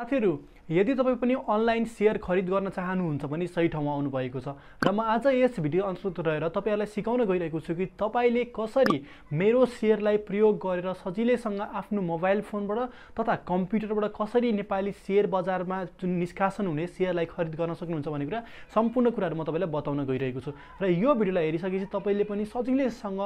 साथीहरू यदि तपाईँ पनि अनलाइन सेयर खरिद गर्न चाहनुहुन्छ भने सही ठाउँमा आउनुभएको छ र म आज यस भिडियो अन्तर्गत रहेर तपाईँहरूलाई सिकाउन गइरहेको छु कि तपाईँले कसरी मेरो सेयरलाई प्रयोग गरेर सजिलैसँग आफ्नो मोबाइल फोनबाट तथा कम्प्युटरबाट कसरी नेपाली सेयर बजारमा जुन निष्कासन हुने सेयरलाई खरिद गर्न सक्नुहुन्छ भन्ने कुरा सम्पूर्ण कुराहरू म तपाईँलाई बताउन गइरहेको छु र यो भिडियोलाई हेरिसकेपछि तपाईँले पनि सजिलैसँग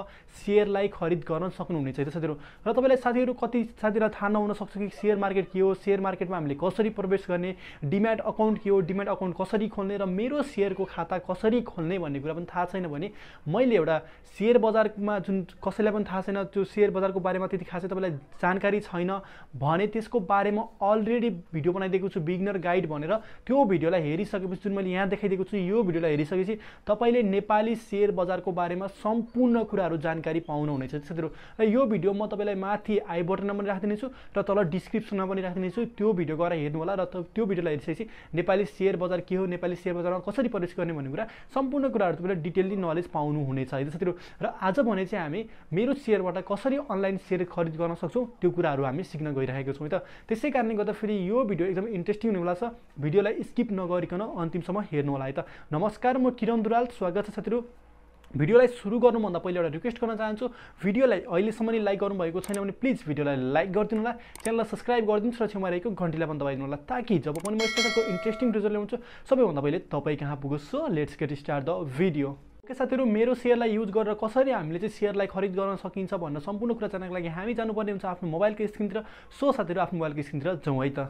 सेयरलाई खरिद गर्न सक्नुहुनेछ साथीहरू र तपाईँलाई साथीहरू कति साथीहरूलाई थाहा नहुन सक्छ कि सेयर मार्केट के हो सेयर मार्केटमा हामीले कसरी प्रवेश गर्ने डिम्याट अकाउन्ट के हो डिम्याट अकाउन्ट कसरी खोल्ने र मेरो सेयरको खाता कसरी खोल्ने भन्ने कुरा पनि थाहा छैन भने मैले एउटा सेयर बजारमा जुन कसैलाई पनि थाहा छैन त्यो सेयर बजारको बारेमा त्यति खासै तपाईँलाई जानकारी छैन भने त्यसको बारेमा अलरेडी भिडियो बनाइदिएको छु बिगिनर गाइड भनेर त्यो भिडियोलाई हेरिसकेपछि जुन मैले यहाँ देखाइदिएको छु यो भिडियोलाई हेरिसकेपछि तपाईँले नेपाली सेयर बजारको बारेमा सम्पूर्ण कुराहरू जानकारी पाउनुहुनेछ त्यसैतिर र यो भिडियो म तपाईँलाई माथि आई बटनमा पनि राखिदिनेछु र तल डिस्क्रिप्सनमा पनि राखिदिनेछु त्यो भिडियो गएर हेर्नु होला र त्यो भिडियोलाई हेरिसकेपछि नेपाली सेयर बजार के हो नेपाली सेयर बजारमा कसरी प्रवेश गर्ने भन्ने कुरा सम्पूर्ण कुराहरू तपाईँले डिटेल्ली नलेज पाउनुहुनेछ है साथीहरू र आज भने चाहिँ हामी मेरो सेयरबाट कसरी अनलाइन सेयर खरिद गर्न सक्छौँ त्यो कुराहरू हामी सिक्न गइरहेको छौँ है त त्यसै कारणले गर्दा फेरि यो भिडियो एकदम इन्ट्रेस्टिङ हुनेवाला छ भिडियोलाई स्किप नगरिकन अन्तिमसम्म हेर्नु होला है त नमस्कार म किरण दुराल स्वागत छ साथीहरू भिडियोलाई सुरु गर्नुभन्दा पहिले एउटा रिक्वेस्ट गर्न चाहन्छु भिडियोलाई अहिलेसम्म नै लाइक गर्नुभएको छैन भने प्लिज भिडियोलाई लाइक गरिदिनु होला च्यानललाई सब्सक्राइब गरिदिनुहोस् र छेउमा रहेको घन्टीलाई पनि दबाइदिनु होला ताकि जब पनि म यस्तो खालको इन्ट्रेस्टिङ रिजल्ट ल्याउँछु सबैभन्दा पहिले तपाईँ कहाँ पुगोस् so let's get start the video okay साथीहरू मेरो सेयरलाई युज गरेर कसरी हामीले चाहिँ सेयरलाई खरिद गर्न सकिन्छ भन्ने सम्पूर्ण कुरा जानको लागि हामी जानुपर्ने हुन्छ आफ्नो मोबाइलको स्क्रिनतिर सो साथीहरू आफ्नो मोबाइलको स्क्रिनतिर जाउँ है त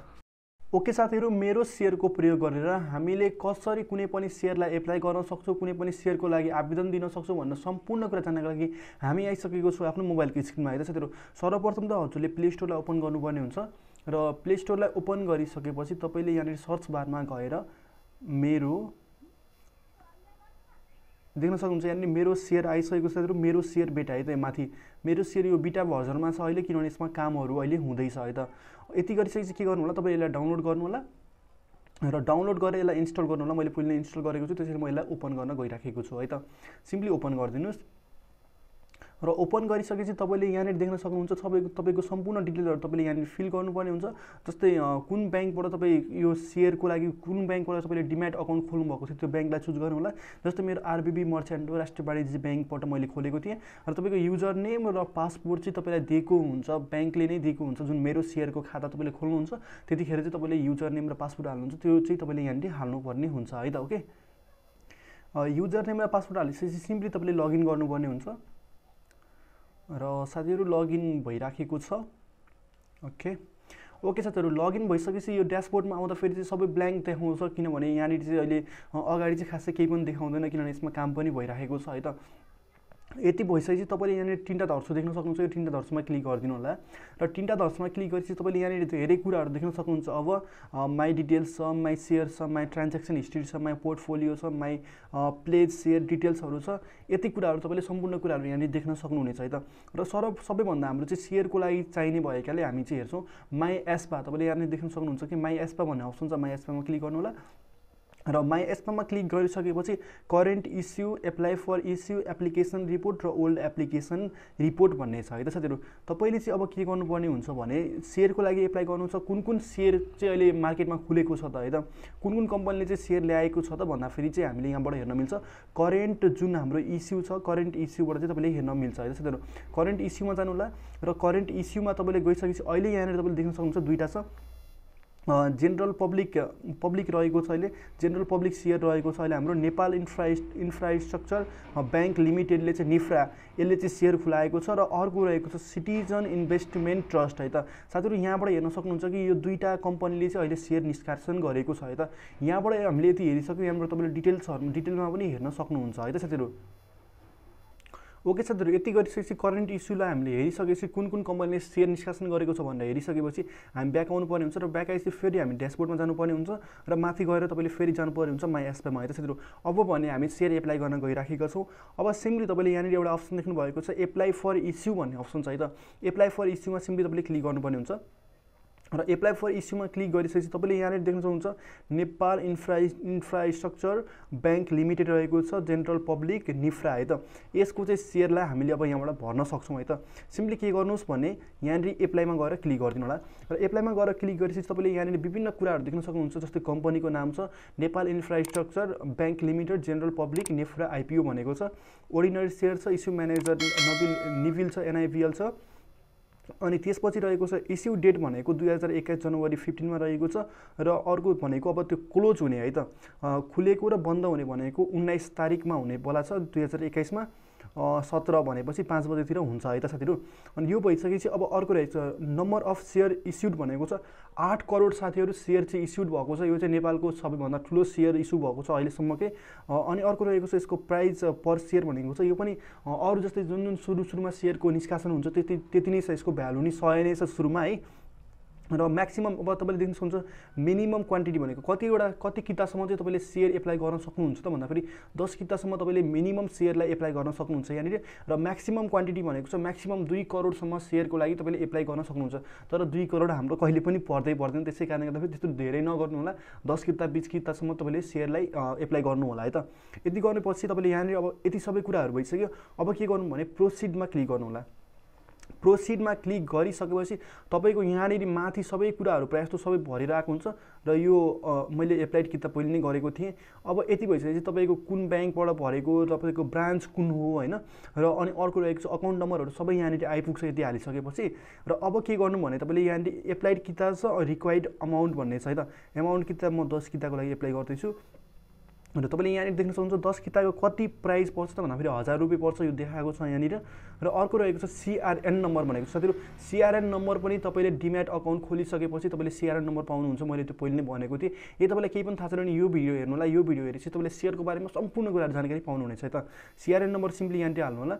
ओके साथीहरू मेरो सेयरको प्रयोग गरेर हामीले कसरी कुनै पनि सेयरलाई एप्लाई गर्न सक्छौँ कुनै पनि सेयरको लागि आवेदन दिन सक्छौँ भन्ने सम्पूर्ण कुरा जान्नको लागि हामी आइसकेको छौँ आफ्नो मोबाइलको स्क्रिनमा आएर साथीहरू सर्वप्रथम त हजुरले प्ले स्टोरलाई ओपन गर्नुपर्ने हुन्छ र प्ले स्टोरलाई ओपन गरिसकेपछि तपाईँले यहाँनिर सर्च बारमा गएर मेरो देख्न सक्नुहुन्छ यहाँनिर मेरो सेयर आइसकेको छ मेरो सेयर बेटा है त माथि मेरो सेयर यो बिटा भर्जनमा छ अहिले किनभने यसमा कामहरू अहिले हुँदैछ है त यति गरिसकेपछि के गर्नु होला तपाईँ यसलाई डाउनलोड गर्नु होला र डाउनलोड गरेर यसलाई इन्स्टल गर्नु होला मैले पहिले इन्स्टल गरेको छु त्यसरी म यसलाई ओपन गर्न गइराखेको छु है त सिम्पली ओपन गरिदिनुहोस् र ओपन गरिसकेपछि तपाईँले यहाँनिर देख्न सक्नुहुन्छ तपाईँको तपाईँको सम्पूर्ण डिटेलहरू तपाईँले यहाँनिर फिल गर्नुपर्ने हुन्छ जस्तै कुन ब्याङ्कबाट तपाईँ यो सेयरको लागि कुन ब्याङ्कबाट तपाईँले डिमेट अकाउन्ट खोल्नु भएको थियो त्यो ब्याङ्कलाई चुज गर्नु होला जस्तै मेरो आरबिबी मर्चेन्ट राष्ट्रिय वाणिज्य ब्याङ्कबाट मैले खोलेको थिएँ र तपाईँको युजर नेम र पासपोर्ट चाहिँ तपाईँलाई दिएको हुन्छ ब्याङ्कले नै दिएको हुन्छ जुन मेरो सेयरको खाता तपाईँले खोल्नुहुन्छ त्यतिखेर चाहिँ तपाईँले युजर नेम र पासपोर्ट हाल्नुहुन्छ त्यो चाहिँ तपाईँले यहाँनिर हाल्नुपर्ने हुन्छ है त ओके युजर नेम र पासपोर्ट हालिसकेपछि सिम्पली तपाईँले लगइन गर्नुपर्ने हुन्छ र साथीहरू लगइन भइराखेको छ ओके ओके साथीहरू लगइन भइसकेपछि यो ड्यासबोर्डमा फेरि चाहिँ सबै ब्ल्याङ्क देखाउँछ किनभने यहाँनिर चाहिँ अहिले अगाडि चाहिँ खासै केही पनि देखाउँदैन किनभने यसमा काम पनि भइराखेको छ है त यति भइसकेपछि तपाईँले यहाँनिर तिनवटा धर्सो देख्न सक्नुहुन्छ यो तिनवटा धर्समा क्लिक गरिदिनु होला र तिनवटा धर्समा क्लिक गरेपछि तपाईँले यहाँनिर धेरै कुराहरू देख्न सक्नुहुन्छ अब माई डिटेल्स छ माई सेयर छ माई ट्रान्ज्याक्सन हिस्ट्री छ माई पोर्टफोलियो छ माई प्लेज सेयर डिटेल्सहरू छ यति कुराहरू तपाईँले सम्पूर्ण कुराहरू यहाँनिर देख्न सक्नुहुनेछ है त र सर्व सबैभन्दा हाम्रो चाहिँ सेयरको लागि चाहिने भएकाले हामी चाहिँ हेर्छौँ माई एसपा तपाईँले यहाँनिर देख्न सक्नुहुन्छ कि माई एसपा भन्ने अप्सन छ माई एसपामा क्लिक गर्नु होला र माई एप्समा क्लिक गरिसकेपछि current issue apply for issue application report र ओल्ड एप्लिकेसन रिपोर्ट भन्ने छ है त साथीहरू तपाईँले चाहिँ अब के गर्नुपर्ने हुन्छ भने सेयरको लागि एप्लाई गर्नु छ कुन कुन सेयर चाहिँ अहिले मार्केटमा खुलेको छ त है त कुन कुन कम्पनीले चाहिँ सेयर ल्याएको छ त भन्दाखेरि चाहिँ हामीले यहाँबाट हेर्न मिल्छ करेन्ट जुन हाम्रो इस्यु छ करेन्ट इस्युबाट चाहिँ तपाईँले हेर्न मिल्छ है त साथीहरू करेन्ट इस्युमा जानु होला र करेन्ट इस्युमा तपाईँले गइसकेपछि अहिले यहाँनिर तपाईँले देख्न सक्नुहुन्छ दुइटा छ जेनरल पब्लिक पब्लिक रहेको छ अहिले जेनरल पब्लिक सेयर रहेको छ अहिले हाम्रो नेपाल इन्फ्रा इन्फ्रास्ट्रक्चर ब्याङ्क लिमिटेडले चाहिँ निफ्रा यसले चाहिँ सेयर खुलाएको छ र अर्को रहेको छ सिटिजन इन्भेस्टमेन्ट ट्रस्ट है त साथीहरू यहाँबाट हेर्न सक्नुहुन्छ कि यो दुईवटा कम्पनीले चाहिँ अहिले सेयर निष्कासन गरेको छ है त यहाँबाट हामीले यति हेरिसक्यौँ यहाँबाट तपाईँले डिटेल्सहरू डिटेलमा पनि हेर्न सक्नुहुन्छ है त साथीहरू ओके साथीहरू यति गरिसकेपछि करेन्ट इस्युलाई हामीले हेरिसकेपछि कुन कुन कम्पनीले सेयर निष्कासन गरेको छ भनेर हेरिसकेपछि हामी ब्याक आउनुपर्ने हुन्छ र ब्याक आएपछि फेरि हामी ड्यासबोर्डमा जानुपर्ने हुन्छ र माथि गएर तपाईँले फेरि जानुपर्ने हुन्छ माई एसपामा है त अब भने हामी सेयर एप्लाई गर्न गइराखेका छौँ अब सिम्पली तपाईँले यहाँनिर एउटा अप्सन देख्नु भएको छ एप्लाई फर इस्यु भन्ने अप्सन छ है त एप्लाई फर इस्युमा सिम्पली तपाईँले क्लिक गर्नुपर्ने हुन्छ र एप्लाई फर इस्युमा क्लिक गरिसकेपछि तपाईँले यहाँनिर देख्न सक्नुहुन्छ Nepal infra infrastructure bank limited रहेको छ जेनरल पब्लिक निफ्रा है त यसको चाहिँ सेयरलाई हामीले अब यहाँबाट भर्न सक्छौँ है त सिम्पली के गर्नुहोस् भने यहाँनिर एप्लाईमा गएर क्लिक गरिदिनु होला र एप्लाईमा गएर क्लिक गरिसकेपछि तपाईँले यहाँनिर विभिन्न कुराहरू देख्न सक्नुहुन्छ जस्तै कम्पनीको नाम छ Nepal infrastructure bank limited general public निफ्रा आइपिओ भनेको छ ओर्डिनरी सेयर छ इस्यु म्यानेजर नबिल निभिल छ एनआइबिएल छ अनि त्यसपछि रहेको छ इस्यु डेट भनेको दुई हजार एक्काइस जनवरी फिफ्टिनमा रहेको छ र अर्को भनेको अब त्यो क्लोज हुने है त खुलेको र बन्द हुने भनेको उन्नाइस तारिकमा हुने बोला छ दुई हजार एक्काइसमा सत्र भनेपछि पाँच बजेतिर हुन्छ है त साथीहरू अनि यो भइसकेपछि अब अर्को रहेछ नम्बर अफ सेयर इस्युड भनेको छ आठ करोड साथीहरू सेयर चाहिँ इस्युड भएको छ यो चाहिँ नेपालको सबैभन्दा ठुलो सेयर इस्यु भएको छ अहिलेसम्मकै अनि अर्को रहेको छ यसको प्राइस पर सेयर भनेको छ यो पनि अरू जस्तै जुन जुन सुरु सुरुमा सेयरको निष्कासन हुन्छ त्यति त्यति नै छ यसको भ्यालु नि सय नै छ सुरुमा है र म्याक्सिमम् अब तपाईँले देख्न सक्नुहुन्छ मिनिमम क्वान्टिटी भनेको कतिवटा कति कितासम्म चाहिँ तपाईँले सेयर एप्लाई गर्न सक्नुहुन्छ त भन्दाखेरि दस कितासम्म तपाईँले मिनिमम सेयरलाई एप्लाई गर्न सक्नुहुन्छ यहाँनिर र म्याक्सिमम क्वान्टिटी भनेको चाहिँ म्याक्सिमम दुई करोडसम्म सेयरको लागि तपाईँले एप्लाई गर्न सक्नुहुन्छ तर दुई करोड हाम्रो कहिले पनि पर्दै पर्दैन त्यसै कारणले गर्दाखेरि त्यस्तो धेरै नगर्नु होला दस किता बिस कितासम्म तपाईँले सेयरलाई एप्लाई गर्नु होला है त यति गर्नेपछि तपाईँले यहाँनिर अब यति सबै कुराहरू भइसक्यो अब के गर्नु भने प्रोसिडमा क्लिक गर्नु होला प्रोसिडमा क्लिक गरिसकेपछि तपाईँको यहाँनिर माथि सबै कुराहरू प्रायः जस्तो सबै भरिरहेको हुन्छ र यो मैले एप्लाइड किताब पहिले नै गरेको थिएँ अब यति भइसकेपछि तपाईँको कुन ब्याङ्कबाट भरेको तपाईँको ब्रान्च कुन हो होइन र अनि अर्को रहेको छ अकाउन्ट नम्बरहरू सबै यहाँनिर आइपुग्छ यति हालिसकेपछि र अब के गर्नु भने तपाईँले यहाँनिर एप्लाइड किताब छ रिक्वायर्ड अमाउन्ट भन्ने छ है त एमाउन्ट किताब म दस किताको लागि एप्लाई गर्दैछु र तपाईँले यहाँनिर देख्न सक्नुहुन्छ दस किताबको कति प्राइस पर्छ त भन्दाखेरि हजार रुपियाँ पर्छ यो देखाएको छ यहाँनिर र अर्को रहेको छ सिआरएन नम्बर भनेको त्यो सिआरएन नम्बर पनि तपाईँले डिम्याट अकाउन्ट खोलिसकेपछि तपाईँले सिआरएन नम्बर पाउनुहुन्छ मैले त्यो पहिले नै भनेको थिएँ यदि तपाईँलाई केही पनि थाहा छैन भने यो भिडियो हेर्नु होला यो भिडियो हेरेपछि तपाईँले सेयरको बारेमा सम्पूर्ण कुराहरू जानकारी पाउनुहुनेछ त सिआरएन नम्बर सिम्पली यहाँनिर हाल्नु होला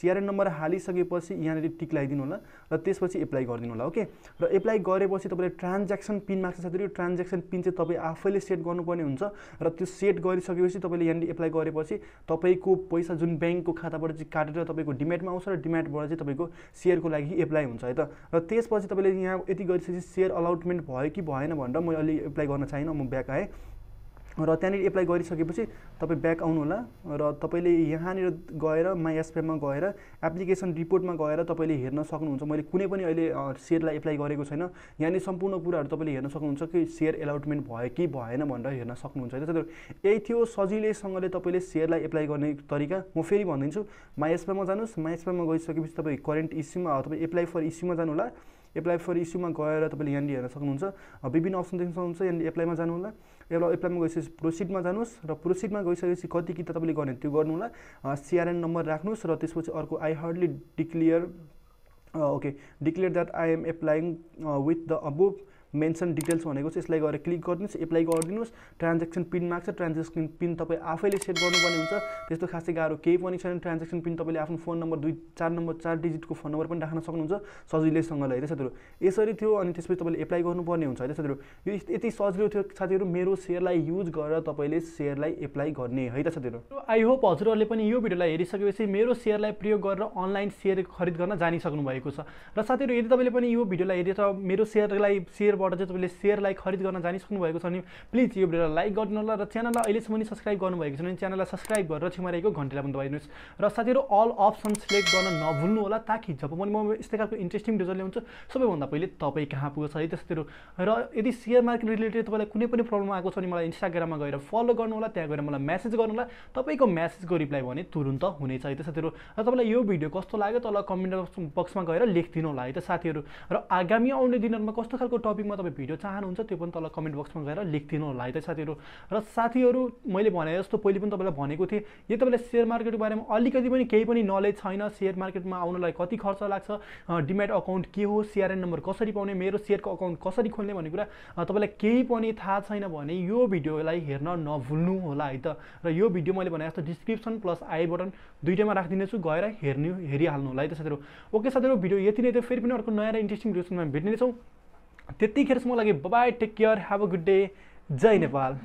सिआरएन नम्बर हालिसकेपछि यहाँनिर टिक लगाइदिनु होला र त्यसपछि एप्लाई गरिदिनु होला ओके र एप्लाई गरेपछि तपाईँले ट्रान्ज्याक्सन पिन माग्छ साथीहरू ट्रान्ज्याक्सन पिन चाहिँ तपाईँ आफैले सेट गर्नुपर्ने हुन्छ र त्यो सेट गरिसकेपछि तपाईँले यहाँनिर एप्लाई गरेपछि तपाईँको पैसा जुन ब्याङ्कको खाताबाट चाहिँ काटेर तपाईँको डिमेटमा आउँछ र डिमेटबाट चाहिँ तपाईँको सेयरको लागि एप्लाई हुन्छ है त र त्यसपछि तपाईँले यहाँ यति गरिसकेपछि सेयर अलाउटमेन्ट भयो कि भएन भनेर मैले अलि एप्लाई गर्न चाहिनँ म ब्याक आएँ र त्यहाँनिर एप्लाई गरिसकेपछि तपाईँ ब्याक आउनुहोला र तपाईँले यहाँनिर गएर माई एसपेमा गएर एप्लिकेसन रिपोर्टमा गएर तपाईँले हेर्न सक्नुहुन्छ मैले कुनै पनि अहिले सेयरलाई एप्लाई गरेको छैन यहाँनिर सम्पूर्ण कुराहरू तपाईँले हेर्न सक्नुहुन्छ कि सेयर एलाउटमेन्ट भयो कि भएन भनेर हेर्न सक्नुहुन्छ त्यसैले यही थियो सजिलैसँगले तपाईँले सेयरलाई एप्लाई गर्ने तरिका म फेरि भनिदिन्छु माई एसपेमा जानुहोस् माई एसपेमा गइसकेपछि तपाईँ करेन्ट इस्युमा तपाईँ एप्लाई फर इस्युमा जानुहोला एप्लाई फर इस्युमा गएर तपाईँले यहाँनिर हेर्न सक्नुहुन्छ विभिन्न अप्सन देख्न सक्नुहुन्छ यहाँनिर एप्लाईमा जानुहोला एउटा एप्लाईमा गइसकेपछि प्रोसिडमा जानुहोस् र प्रोसिडमा गइसकेपछि कति किताब तपाईँले गर्ने त्यो गर्नु होला सिआरएन नम्बर राख्नुहोस् र त्यसपछि अर्को I hardly declare okay declare that I am applying with the above mention details भनेको छ यसलाई गएर क्लिक गरिदिनुहोस् एप्लाई गरिदिनुहोस् ट्रान्जेक्सन पिन माग्छ ट्रान्जेक्सन पिन तपाईँ आफैले सेट गर्नुपर्ने हुन्छ त्यस्तो खासै गाह्रो केही पनि छैन ट्रान्जेक्सन पिन तपाईँले आफ्नो फोन नम्बर दुई चार नम्बर चार डिजिटको फोन नम्बर पनि राख्न सक्नुहुन्छ सजिलैसँगले है साथीहरू यसरी थियो अनि त्यसपछि तपाईँले एप्लाई गर्नुपर्ने हुन्छ है साथीहरू यो यति सजिलो थियो साथीहरू मेरो सेयरलाई युज गरेर तपाईँले सेयरलाई एप्लाई गर्ने है त साथीहरू आई होप हजुरहरूले पनि यो भिडियोलाई हेरिसकेपछि मेरो सेयरलाई प्रयोग गरेर अनलाइन सेयर खरिद गर्न जानिसक्नु भएको छ र साथीहरू यदि तपाईँले पनि यो भिडियोलाई हेरेर मेरो सेयरलाई सेयर बाट चाहिँ तपाईँले सेयरलाई खरिद गर्न जानिसक्नु भएको छ भने प्लिज यो भिडियोलाई लाइक गरिदिनु होला र च्यानललाई अहिलेसम्म सब्सक्राइब गर्नुभएको छ भने च्यानललाई सब्सक्राइब गरेर छेउमा रहेको घन्टीलाई पनि दबाइदिनुहोस् र साथीहरू अल अप्सन सिलेक्ट गर्न नभुल्नु होला ताकि जब पनि म यस्तै खालको इन्ट्रेस्टिङ भिडियो ल्याउँछु सबैभन्दा पहिले तपाईँ कहाँ पुग्छ है त्यस्तोहरू र यदि सेयर मार्केट रिलेटेड तपाईँलाई कुनै पनि प्रब्लम आएको छ भने मलाई इन्स्टाग्राममा गएर फलो गर्नु होला त्यहाँ गएर मलाई म्यासेज गर्नु होला तपाईँको म्यासेजको रिप्लाई भने तुरन्त हुनेछ है त र तपाईँलाई यो भिडियो कस्तो लाग्यो तल कमेन्ट बक्समा गएर लेखिदिनु होला है त साथीहरू र आगामी आउने दिनहरूमा कस्तो खालको टपिक टपिकमा तपाईँ भिडियो चाहनुहुन्छ त्यो पनि तल कमेन्ट बक्समा गएर लेखिदिनु होला है त साथीहरू र साथीहरू मैले भने जस्तो पहिले पनि तपाईँलाई भनेको थिएँ यदि तपाईँलाई सेयर मार्केटको बारेमा अलिकति पनि केही पनि नलेज छैन सेयर मार्केटमा आउनलाई कति खर्च लाग्छ डिमेट अकाउन्ट के हो सिआरएन नम्बर कसरी पाउने मेरो सेयरको अकाउन्ट कसरी खोल्ने भन्ने कुरा तपाईँलाई केही पनि थाहा छैन भने यो भिडियोलाई हेर्न नभुल्नु होला है त र यो भिडियो मैले भने जस्तो डिस्क्रिप्सन प्लस आई बटन दुइटैमा राखिदिनेछु गएर हेर्नु हेरिहाल्नु होला है त साथीहरू ओके साथीहरू भिडियो यति नै थियो फेरि पनि अर्को नयाँ र इन्ट्रेस्टिङ भिडियोसँग भेट्नेछौँ त्यतिखेरसम्म लागि bye take care have a good day जय नेपाल